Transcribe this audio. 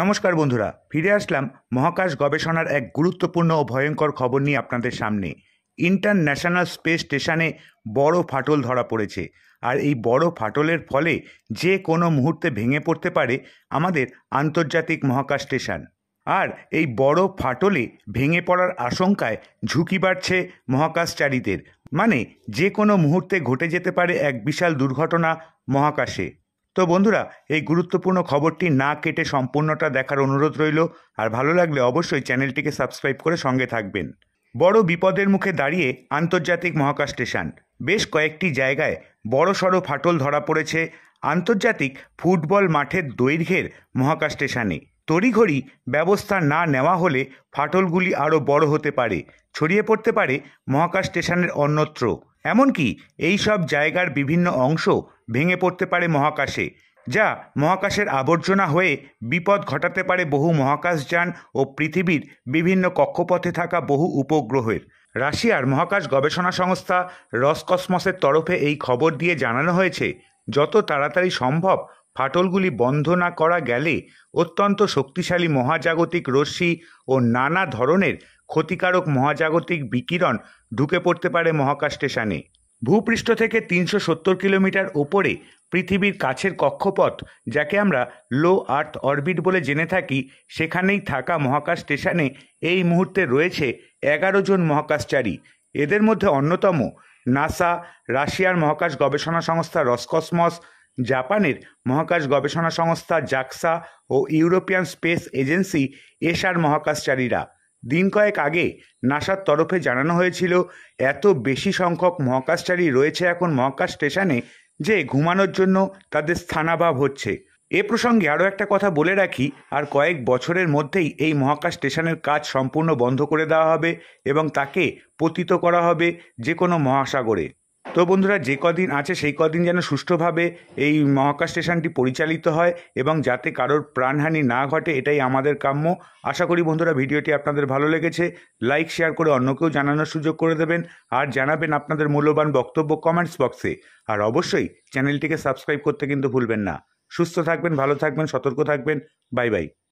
নমস্কার বন্ধুরা ফিরে আসলাম মহাকাশ গবেষণার এক গুরুত্বপূর্ণ ও ভয়ঙ্কর খবর নিয়ে আপনাদের সামনে ইন্টারন্যাশনাল স্পেস স্টেশনে বড় ফাটল ধরা পড়েছে আর এই বড় ফাটলের ফলে যে কোনো মুহূর্তে ভেঙে পড়তে পারে আমাদের আন্তর্জাতিক মহাকাশ স্টেশন আর এই বড় ফাটলে ভেঙে পড়ার আশঙ্কায় ঝুঁকি বাড়ছে মহাকাশচারীদের মানে যে কোনো মুহূর্তে ঘটে যেতে পারে এক বিশাল দুর্ঘটনা মহাকাশে তো বন্ধুরা এই গুরুত্বপূর্ণ খবরটি না কেটে সম্পূর্ণটা দেখার অনুরোধ রইল আর ভালো লাগলে অবশ্যই চ্যানেলটিকে সাবস্ক্রাইব করে সঙ্গে থাকবেন বড় বিপদের মুখে দাঁড়িয়ে আন্তর্জাতিক মহাকাশ স্টেশন বেশ কয়েকটি জায়গায় বড়সড় ফাটল ধরা পড়েছে আন্তর্জাতিক ফুটবল মাঠের দৈর্ঘ্যের মহাকাশ স্টেশনে তড়িঘড়ি ব্যবস্থা না নেওয়া হলে ফাটলগুলি আরও বড় হতে পারে ছড়িয়ে পড়তে পারে মহাকাশ স্টেশনের অন্যত্র এমনকি এই সব জায়গার বিভিন্ন অংশ ভেঙে পড়তে পারে মহাকাশে যা মহাকাশের আবর্জনা হয়ে বিপদ ঘটাতে পারে বহু মহাকাশযান ও পৃথিবীর বিভিন্ন কক্ষপথে থাকা বহু উপগ্রহের রাশিয়ার মহাকাশ গবেষণা সংস্থা রসকসমসের তরফে এই খবর দিয়ে জানানো হয়েছে যত তাড়াতাড়ি সম্ভব ফাটলগুলি বন্ধ না করা গেলে অত্যন্ত শক্তিশালী মহাজাগতিক রশ্মি ও নানা ধরনের ক্ষতিকারক মহাজাগতিক বিকিরণ ঢুকে পড়তে পারে মহাকাশ স্টেশনে ভূপৃষ্ঠ থেকে তিনশো সত্তর কিলোমিটার ওপরে পৃথিবীর কাছের কক্ষপথ যাকে আমরা লো আর্থ অরবিট বলে জেনে থাকি সেখানেই থাকা মহাকাশ স্টেশনে এই মুহূর্তে রয়েছে এগারো জন মহাকাশচারী এদের মধ্যে অন্যতম নাসা রাশিয়ার মহাকাশ গবেষণা সংস্থা রসকসমস জাপানের মহাকাশ গবেষণা সংস্থা জাক্সা ও ইউরোপিয়ান স্পেস এজেন্সি এশার মহাকাশচারীরা দিন কয়েক আগে নাসার তরফে জানানো হয়েছিল এত বেশি সংখ্যক মহাকাশচারী রয়েছে এখন মহাকাশ স্টেশনে যে ঘুমানোর জন্য তাদের স্থানাভাব হচ্ছে এ প্রসঙ্গে আরও একটা কথা বলে রাখি আর কয়েক বছরের মধ্যেই এই মহাকাশ স্টেশনের কাজ সম্পূর্ণ বন্ধ করে দেওয়া হবে এবং তাকে পতিত করা হবে যে কোনো মহাসাগরে তো বন্ধুরা যে কদিন আছে সেই কদিন যেন সুষ্ঠুভাবে এই মহাকাশ স্টেশনটি পরিচালিত হয় এবং যাতে কারোর প্রাণহানি না ঘটে এটাই আমাদের কাম্য আশা করি বন্ধুরা ভিডিওটি আপনাদের ভালো লেগেছে লাইক শেয়ার করে অন্যকেও জানানোর সুযোগ করে দেবেন আর জানাবেন আপনাদের মূল্যবান বক্তব্য কমেন্টস বক্সে আর অবশ্যই চ্যানেলটিকে সাবস্ক্রাইব করতে কিন্তু ভুলবেন না সুস্থ থাকবেন ভালো থাকবেন সতর্ক থাকবেন বাই বাই